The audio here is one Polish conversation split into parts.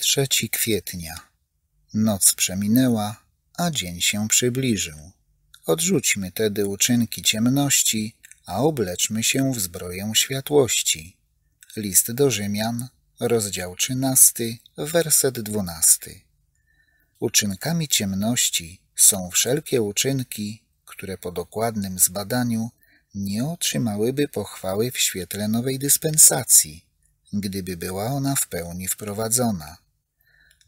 3 kwietnia. Noc przeminęła, a dzień się przybliżył. Odrzućmy tedy uczynki ciemności, a obleczmy się w zbroję światłości. List do Rzymian, rozdział 13, werset 12. Uczynkami ciemności są wszelkie uczynki, które po dokładnym zbadaniu nie otrzymałyby pochwały w świetle nowej dyspensacji, gdyby była ona w pełni wprowadzona.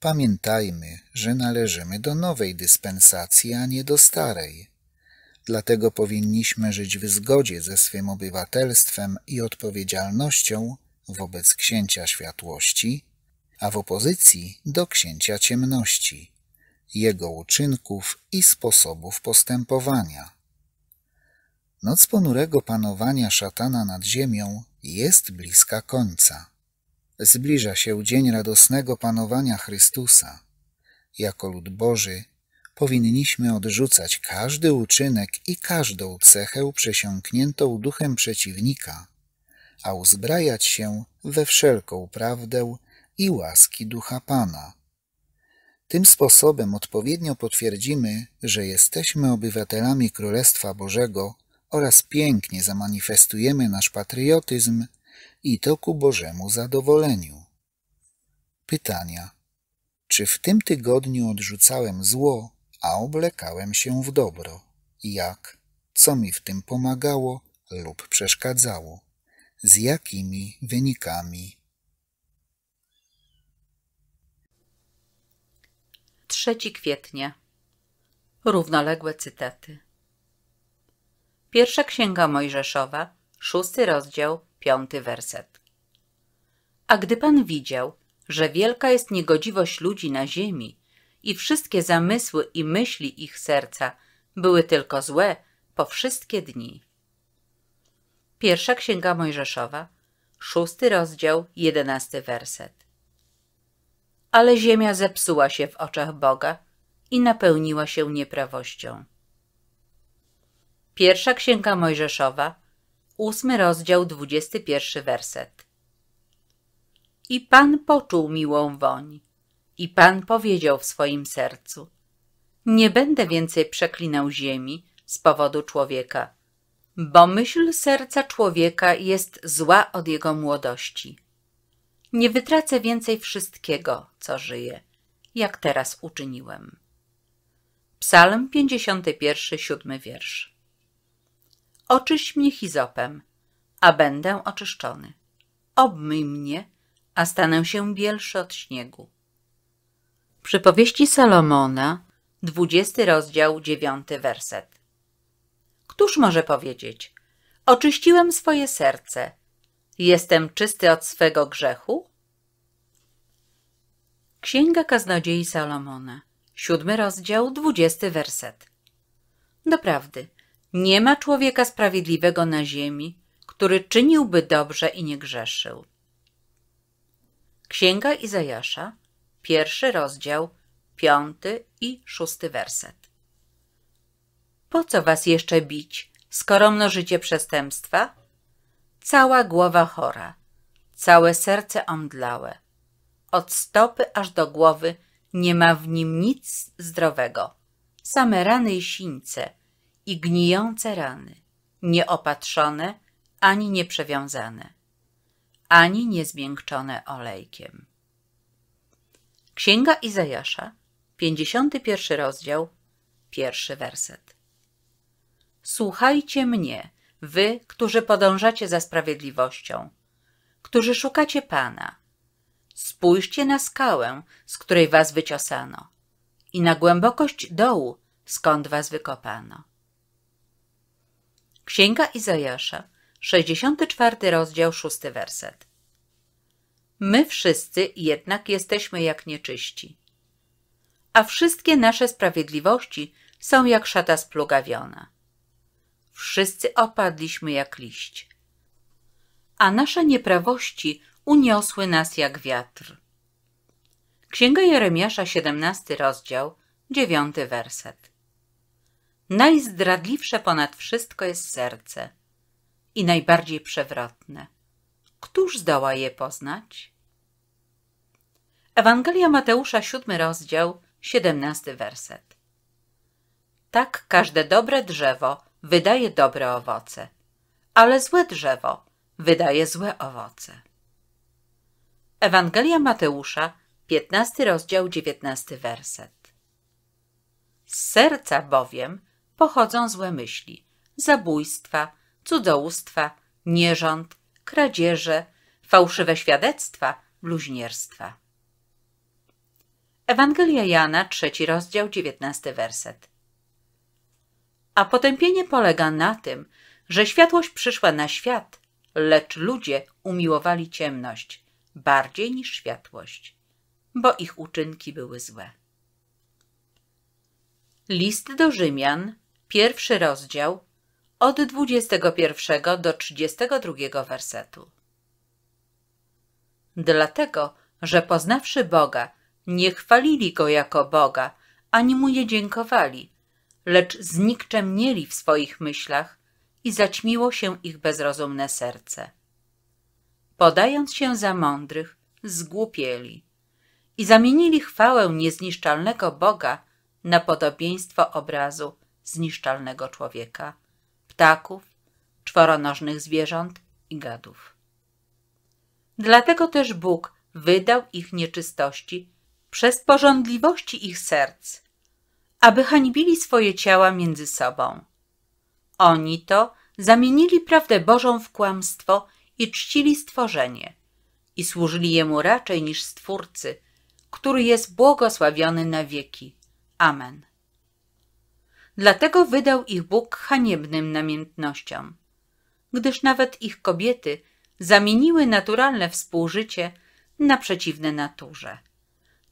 Pamiętajmy, że należymy do nowej dyspensacji, a nie do starej. Dlatego powinniśmy żyć w zgodzie ze swym obywatelstwem i odpowiedzialnością wobec księcia światłości, a w opozycji do księcia ciemności, jego uczynków i sposobów postępowania. Noc ponurego panowania szatana nad ziemią jest bliska końca. Zbliża się dzień radosnego panowania Chrystusa. Jako lud Boży powinniśmy odrzucać każdy uczynek i każdą cechę przesiąkniętą duchem przeciwnika, a uzbrajać się we wszelką prawdę i łaski ducha Pana. Tym sposobem odpowiednio potwierdzimy, że jesteśmy obywatelami Królestwa Bożego oraz pięknie zamanifestujemy nasz patriotyzm i to ku Bożemu zadowoleniu. Pytania. Czy w tym tygodniu odrzucałem zło, a oblekałem się w dobro? Jak? Co mi w tym pomagało lub przeszkadzało? Z jakimi wynikami? Trzeci kwietnia. Równoległe cytaty. Pierwsza Księga Mojżeszowa, szósty rozdział, piąty werset. A gdy Pan widział, że wielka jest niegodziwość ludzi na ziemi i wszystkie zamysły i myśli ich serca były tylko złe po wszystkie dni. Pierwsza Księga Mojżeszowa, szósty rozdział, jedenasty werset. Ale ziemia zepsuła się w oczach Boga i napełniła się nieprawością. Pierwsza Księga Mojżeszowa, Ósmy rozdział, dwudziesty pierwszy werset. I Pan poczuł miłą woń. I Pan powiedział w swoim sercu: Nie będę więcej przeklinał ziemi z powodu człowieka, bo myśl serca człowieka jest zła od jego młodości. Nie wytracę więcej wszystkiego, co żyje, jak teraz uczyniłem. Psalm 51, siódmy wiersz. Oczyś mnie hizopem, a będę oczyszczony. Obmyj mnie, a stanę się bielszy od śniegu. Przypowieści Salomona, 20 rozdział, 9 werset. Któż może powiedzieć, oczyściłem swoje serce, jestem czysty od swego grzechu? Księga Kaznodziei Salomona, siódmy rozdział, dwudziesty werset. Doprawdy, nie ma człowieka sprawiedliwego na ziemi, który czyniłby dobrze i nie grzeszył. Księga Izajasza, pierwszy rozdział, piąty i szósty werset. Po co was jeszcze bić, skoro mnożycie przestępstwa? Cała głowa chora, całe serce omdlałe. Od stopy aż do głowy nie ma w nim nic zdrowego. Same rany i sińce – i gnijące rany, nieopatrzone ani nieprzewiązane, ani niezmiękczone olejkiem. Księga Izajasza, 51 rozdział, pierwszy werset. Słuchajcie mnie, wy, którzy podążacie za sprawiedliwością, którzy szukacie Pana. Spójrzcie na skałę, z której was wyciosano, i na głębokość dołu, skąd was wykopano. Księga Izajasza, 64 rozdział, 6 werset. My wszyscy jednak jesteśmy jak nieczyści, a wszystkie nasze sprawiedliwości są jak szata splugawiona. Wszyscy opadliśmy jak liść, a nasze nieprawości uniosły nas jak wiatr. Księga Jeremiasza, 17 rozdział, 9 werset. Najzdradliwsze ponad wszystko jest serce i najbardziej przewrotne. Któż zdoła je poznać? Ewangelia Mateusza, siódmy rozdział, siedemnasty werset. Tak każde dobre drzewo wydaje dobre owoce, ale złe drzewo wydaje złe owoce. Ewangelia Mateusza, piętnasty rozdział, dziewiętnasty werset. Z serca bowiem pochodzą złe myśli, zabójstwa, cudzołóstwa, nierząd, kradzieże, fałszywe świadectwa, bluźnierstwa. Ewangelia Jana, trzeci rozdział, dziewiętnasty werset. A potępienie polega na tym, że światłość przyszła na świat, lecz ludzie umiłowali ciemność bardziej niż światłość, bo ich uczynki były złe. List do Rzymian, Pierwszy rozdział od 21 do 32 wersetu. Dlatego, że poznawszy Boga, nie chwalili Go jako Boga, ani Mu nie dziękowali, lecz znikczemnieli w swoich myślach i zaćmiło się ich bezrozumne serce. Podając się za mądrych, zgłupieli i zamienili chwałę niezniszczalnego Boga na podobieństwo obrazu zniszczalnego człowieka, ptaków, czworonożnych zwierząt i gadów. Dlatego też Bóg wydał ich nieczystości przez porządliwości ich serc, aby hańbili swoje ciała między sobą. Oni to zamienili prawdę Bożą w kłamstwo i czcili stworzenie i służyli jemu raczej niż Stwórcy, który jest błogosławiony na wieki. Amen. Dlatego wydał ich Bóg haniebnym namiętnościom. Gdyż nawet ich kobiety zamieniły naturalne współżycie na przeciwne naturze.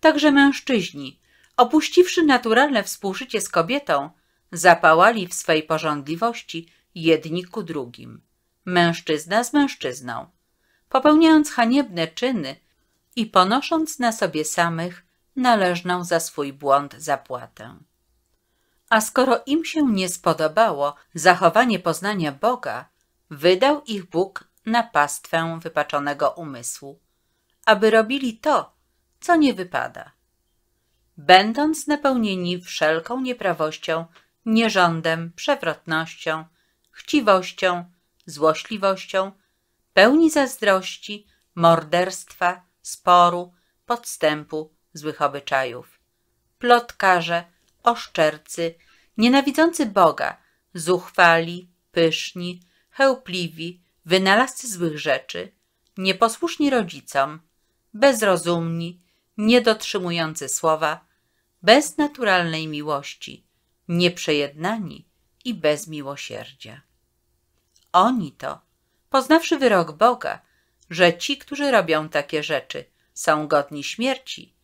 Także mężczyźni, opuściwszy naturalne współżycie z kobietą, zapałali w swej porządliwości jedni ku drugim, mężczyzna z mężczyzną, popełniając haniebne czyny i ponosząc na sobie samych należną za swój błąd zapłatę. A skoro im się nie spodobało zachowanie poznania Boga, wydał ich Bóg na pastwę wypaczonego umysłu, aby robili to, co nie wypada. Będąc napełnieni wszelką nieprawością, nierządem, przewrotnością, chciwością, złośliwością, pełni zazdrości, morderstwa, sporu, podstępu, złych obyczajów. Plotkarze, oszczercy, nienawidzący Boga, zuchwali, pyszni, chełpliwi, wynalazcy złych rzeczy, nieposłuszni rodzicom, bezrozumni, niedotrzymujący słowa, bez naturalnej miłości, nieprzejednani i bez miłosierdzia. Oni to, poznawszy wyrok Boga, że ci, którzy robią takie rzeczy, są godni śmierci,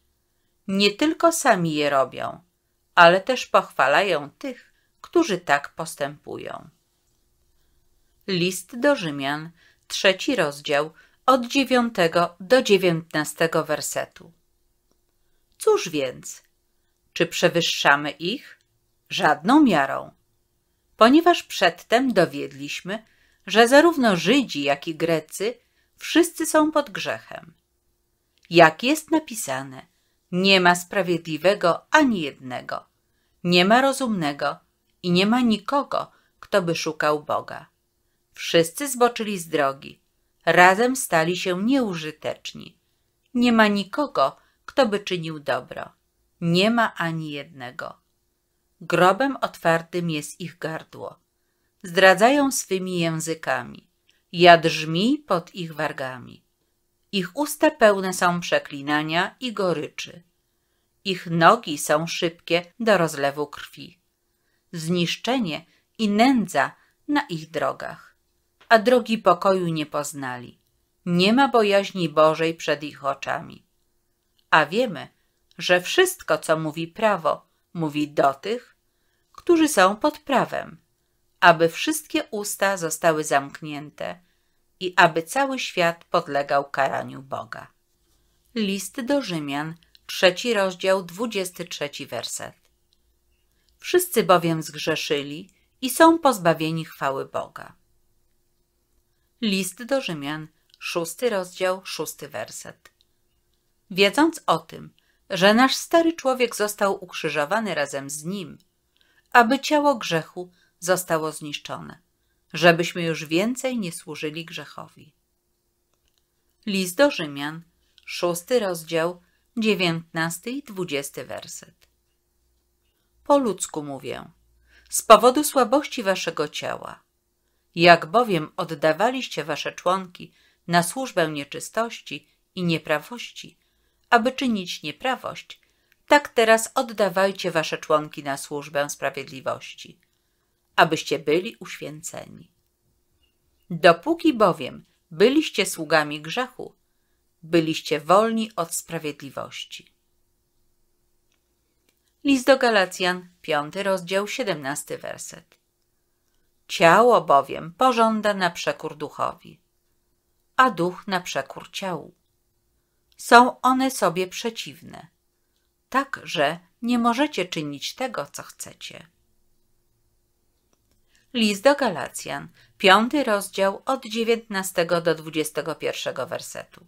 nie tylko sami je robią, ale też pochwalają tych, którzy tak postępują. List do Rzymian, trzeci rozdział, od dziewiątego do dziewiętnastego wersetu. Cóż więc? Czy przewyższamy ich? Żadną miarą. Ponieważ przedtem dowiedliśmy, że zarówno Żydzi, jak i Grecy wszyscy są pod grzechem. Jak jest napisane, nie ma sprawiedliwego ani jednego. Nie ma rozumnego i nie ma nikogo, kto by szukał Boga. Wszyscy zboczyli z drogi. Razem stali się nieużyteczni. Nie ma nikogo, kto by czynił dobro. Nie ma ani jednego. Grobem otwartym jest ich gardło. Zdradzają swymi językami. Jadrzmi pod ich wargami. Ich usta pełne są przeklinania i goryczy. Ich nogi są szybkie do rozlewu krwi. Zniszczenie i nędza na ich drogach. A drogi pokoju nie poznali. Nie ma bojaźni Bożej przed ich oczami. A wiemy, że wszystko, co mówi prawo, mówi do tych, którzy są pod prawem, aby wszystkie usta zostały zamknięte i aby cały świat podlegał karaniu Boga. List do Rzymian, trzeci rozdział, dwudziesty trzeci werset. Wszyscy bowiem zgrzeszyli i są pozbawieni chwały Boga. List do Rzymian, szósty rozdział, szósty werset. Wiedząc o tym, że nasz stary człowiek został ukrzyżowany razem z nim, aby ciało grzechu zostało zniszczone żebyśmy już więcej nie służyli grzechowi. List do Rzymian, szósty rozdział, dziewiętnasty i dwudziesty werset. Po ludzku mówię, z powodu słabości waszego ciała. Jak bowiem oddawaliście wasze członki na służbę nieczystości i nieprawości, aby czynić nieprawość, tak teraz oddawajcie wasze członki na służbę sprawiedliwości – abyście byli uświęceni. Dopóki bowiem byliście sługami grzechu, byliście wolni od sprawiedliwości. List do Galacjan, 5 rozdział, 17 werset. Ciało bowiem pożąda na przekór duchowi, a duch na przekór ciału. Są one sobie przeciwne, tak że nie możecie czynić tego, co chcecie. List do Galacjan, piąty rozdział od 19 do 21 wersetu.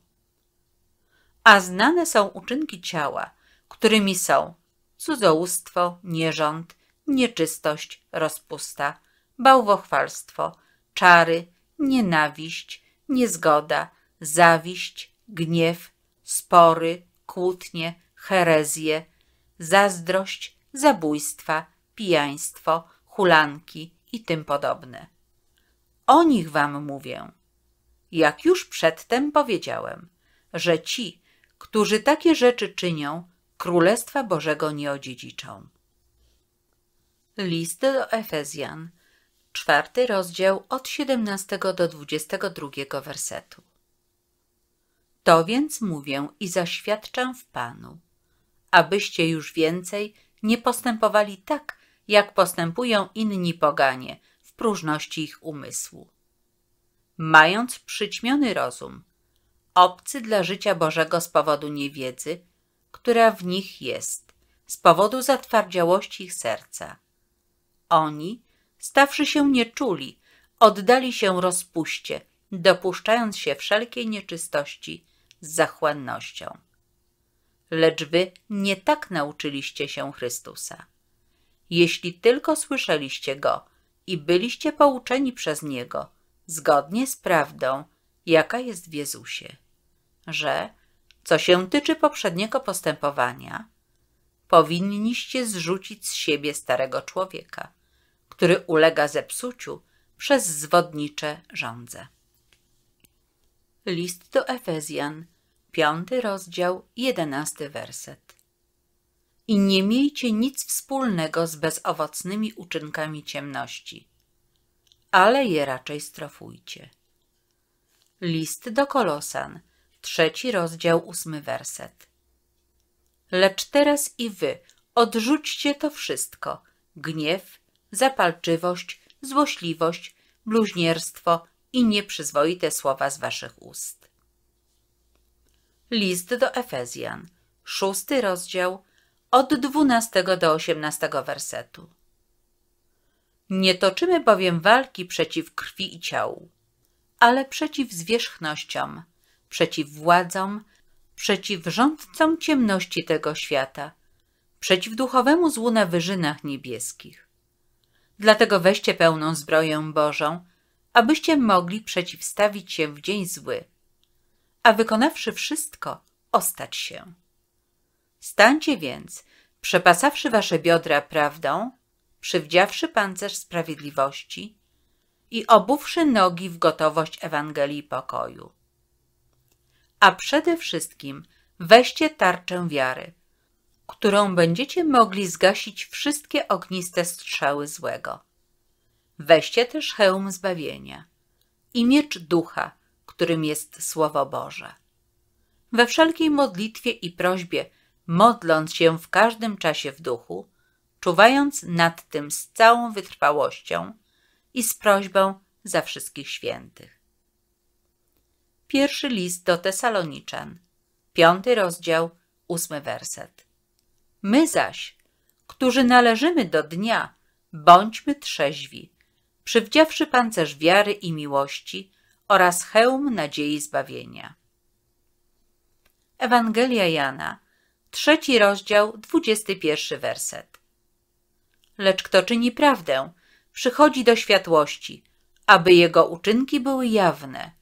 A znane są uczynki ciała, którymi są cudzołóstwo, nierząd, nieczystość, rozpusta, bałwochwalstwo, czary, nienawiść, niezgoda, zawiść, gniew, spory, kłótnie, herezje, zazdrość, zabójstwa, pijaństwo, hulanki, i tym podobne. O nich wam mówię. Jak już przedtem powiedziałem, że ci, którzy takie rzeczy czynią, Królestwa Bożego nie odziedziczą. List do Efezjan, czwarty rozdział od 17 do 22 wersetu. To więc mówię i zaświadczam w Panu, abyście już więcej nie postępowali tak, jak postępują inni poganie w próżności ich umysłu. Mając przyćmiony rozum, obcy dla życia Bożego z powodu niewiedzy, która w nich jest, z powodu zatwardziałości ich serca. Oni, stawszy się nieczuli, oddali się rozpuście, dopuszczając się wszelkiej nieczystości z zachłannością. Lecz wy nie tak nauczyliście się Chrystusa jeśli tylko słyszeliście go i byliście pouczeni przez niego, zgodnie z prawdą, jaka jest w Jezusie, że, co się tyczy poprzedniego postępowania, powinniście zrzucić z siebie starego człowieka, który ulega zepsuciu przez zwodnicze żądze. List do Efezjan, piąty rozdział, jedenasty werset i nie miejcie nic wspólnego z bezowocnymi uczynkami ciemności, ale je raczej strofujcie. List do Kolosan, trzeci rozdział, ósmy werset. Lecz teraz i wy odrzućcie to wszystko: gniew, zapalczywość, złośliwość, bluźnierstwo i nieprzyzwoite słowa z waszych ust. List do Efezjan, szósty rozdział, od 12 do 18 wersetu. Nie toczymy bowiem walki przeciw krwi i ciału, ale przeciw zwierzchnościom, przeciw władzom, przeciw rządcom ciemności tego świata, przeciw duchowemu złu na wyżynach niebieskich. Dlatego weźcie pełną zbroję Bożą, abyście mogli przeciwstawić się w dzień zły, a wykonawszy wszystko, ostać się. Stańcie więc, przepasawszy wasze biodra prawdą, przywdziawszy pancerz sprawiedliwości i obuwszy nogi w gotowość Ewangelii pokoju. A przede wszystkim weźcie tarczę wiary, którą będziecie mogli zgasić wszystkie ogniste strzały złego. Weźcie też hełm zbawienia i miecz ducha, którym jest Słowo Boże. We wszelkiej modlitwie i prośbie – modląc się w każdym czasie w duchu, czuwając nad tym z całą wytrwałością i z prośbą za wszystkich świętych. Pierwszy list do Tesaloniczan, piąty rozdział, ósmy werset. My zaś, którzy należymy do dnia, bądźmy trzeźwi, przywdziawszy pancerz wiary i miłości oraz hełm nadziei zbawienia. Ewangelia Jana, trzeci rozdział, dwudziesty pierwszy werset. Lecz kto czyni prawdę, przychodzi do światłości, aby jego uczynki były jawne,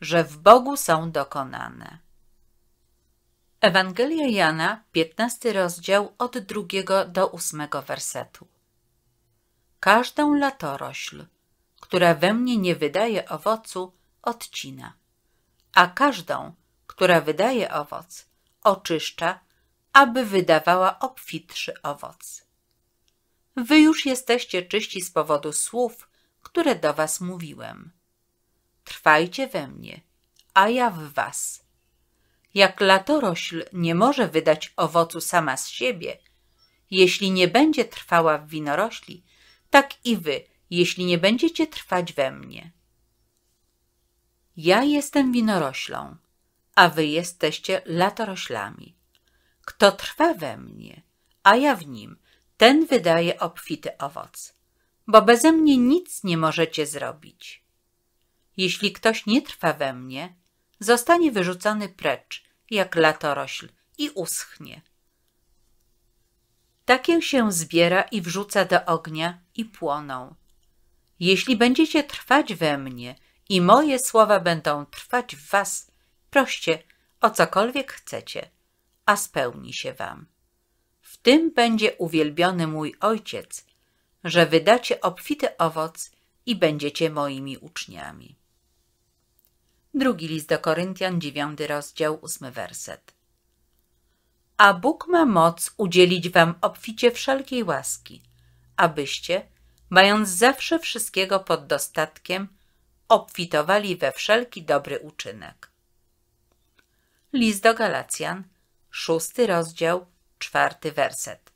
że w Bogu są dokonane. Ewangelia Jana, 15 rozdział od drugiego do ósmego wersetu. Każdą latorośl, która we mnie nie wydaje owocu, odcina, a każdą, która wydaje owoc, oczyszcza, aby wydawała obfitszy owoc. Wy już jesteście czyści z powodu słów, które do was mówiłem. Trwajcie we mnie, a ja w was. Jak latorośl nie może wydać owocu sama z siebie, jeśli nie będzie trwała w winorośli, tak i wy, jeśli nie będziecie trwać we mnie. Ja jestem winoroślą, a wy jesteście latoroślami. Kto trwa we mnie, a ja w nim, ten wydaje obfity owoc, bo beze mnie nic nie możecie zrobić. Jeśli ktoś nie trwa we mnie, zostanie wyrzucony precz, jak latorośl, i uschnie. Takie się zbiera i wrzuca do ognia i płoną. Jeśli będziecie trwać we mnie i moje słowa będą trwać w was, proście o cokolwiek chcecie, a spełni się wam. W tym będzie uwielbiony mój Ojciec, że wydacie obfity owoc i będziecie moimi uczniami. Drugi list do Koryntian, dziewiąty rozdział, ósmy werset. A Bóg ma moc udzielić wam obficie wszelkiej łaski, abyście, mając zawsze wszystkiego pod dostatkiem, obfitowali we wszelki dobry uczynek. List do Galacjan, szósty rozdział, czwarty werset.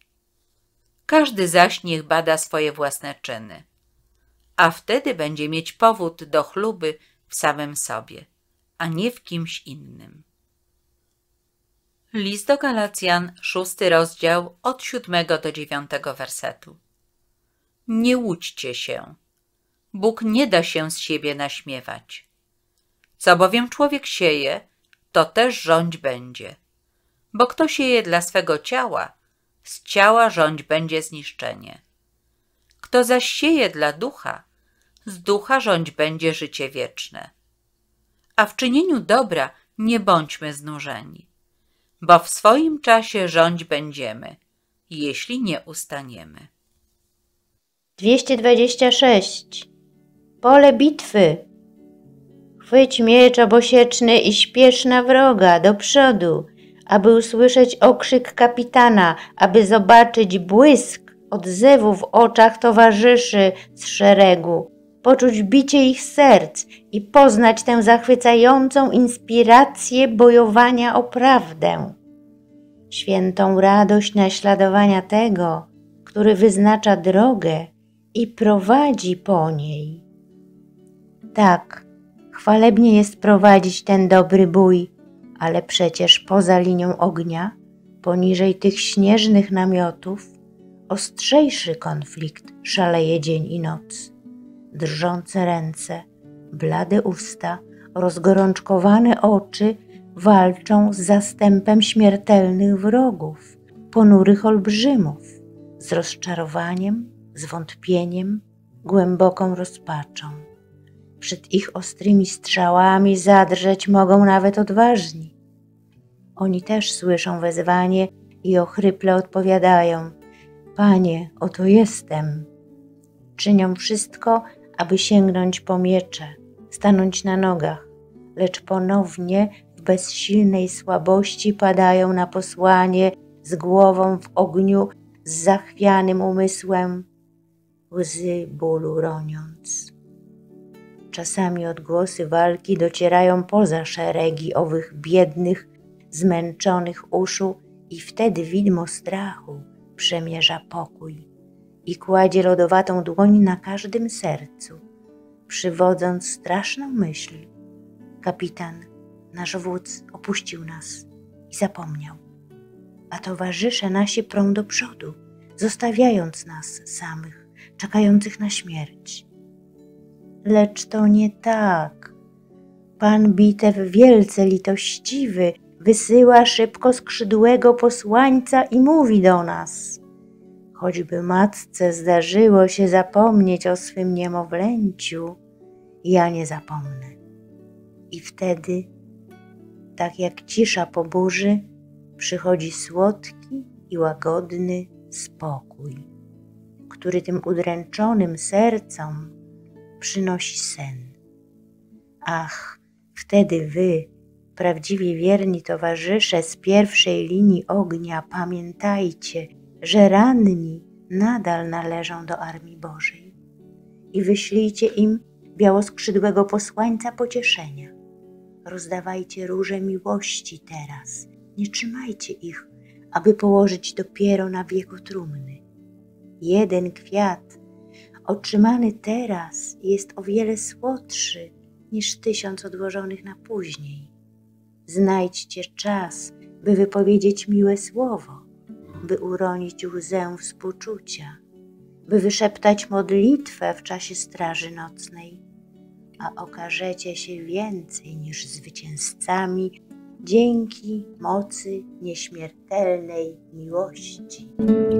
Każdy zaś niech bada swoje własne czyny, a wtedy będzie mieć powód do chluby w samym sobie, a nie w kimś innym. List do Galacjan, szósty rozdział, od siódmego do dziewiątego wersetu. Nie łudźcie się. Bóg nie da się z siebie naśmiewać. Co bowiem człowiek sieje, to też rządź będzie – bo kto sieje dla swego ciała, z ciała rządź będzie zniszczenie. Kto zaś sieje dla ducha, z ducha rządź będzie życie wieczne. A w czynieniu dobra nie bądźmy znużeni, bo w swoim czasie rządź będziemy, jeśli nie ustaniemy. 226. Pole bitwy. Chwyć miecz obosieczny i śpiesz na wroga do przodu aby usłyszeć okrzyk kapitana, aby zobaczyć błysk odzewu w oczach towarzyszy z szeregu, poczuć bicie ich serc i poznać tę zachwycającą inspirację bojowania o prawdę. Świętą radość naśladowania tego, który wyznacza drogę i prowadzi po niej. Tak, chwalebnie jest prowadzić ten dobry bój ale przecież poza linią ognia, poniżej tych śnieżnych namiotów, ostrzejszy konflikt szaleje dzień i noc. Drżące ręce, blade usta, rozgorączkowane oczy walczą z zastępem śmiertelnych wrogów, ponurych olbrzymów, z rozczarowaniem, zwątpieniem, głęboką rozpaczą. Przed ich ostrymi strzałami zadrzeć mogą nawet odważni. Oni też słyszą wezwanie i ochryple odpowiadają: Panie, oto jestem. Czynią wszystko, aby sięgnąć po miecze, stanąć na nogach, lecz ponownie w bezsilnej słabości padają na posłanie z głową w ogniu, z zachwianym umysłem, łzy bólu roniąc czasami odgłosy walki docierają poza szeregi owych biednych, zmęczonych uszu i wtedy widmo strachu przemierza pokój i kładzie lodowatą dłoń na każdym sercu, przywodząc straszną myśl. Kapitan, nasz wódz, opuścił nas i zapomniał, a towarzysze nasi prą do przodu, zostawiając nas samych, czekających na śmierć lecz to nie tak. Pan bitew wielce litościwy wysyła szybko skrzydłego posłańca i mówi do nas. Choćby matce zdarzyło się zapomnieć o swym niemowlęciu, ja nie zapomnę. I wtedy, tak jak cisza po burzy, przychodzi słodki i łagodny spokój, który tym udręczonym sercom przynosi sen. Ach, wtedy wy, prawdziwie wierni towarzysze z pierwszej linii ognia, pamiętajcie, że ranni nadal należą do Armii Bożej i wyślijcie im białoskrzydłego posłańca pocieszenia. Rozdawajcie róże miłości teraz, nie trzymajcie ich, aby położyć dopiero na wieku trumny. Jeden kwiat otrzymany teraz jest o wiele słodszy niż tysiąc odłożonych na później. Znajdźcie czas, by wypowiedzieć miłe słowo, by uronić łzę współczucia, by wyszeptać modlitwę w czasie straży nocnej, a okażecie się więcej niż zwycięzcami dzięki mocy nieśmiertelnej miłości.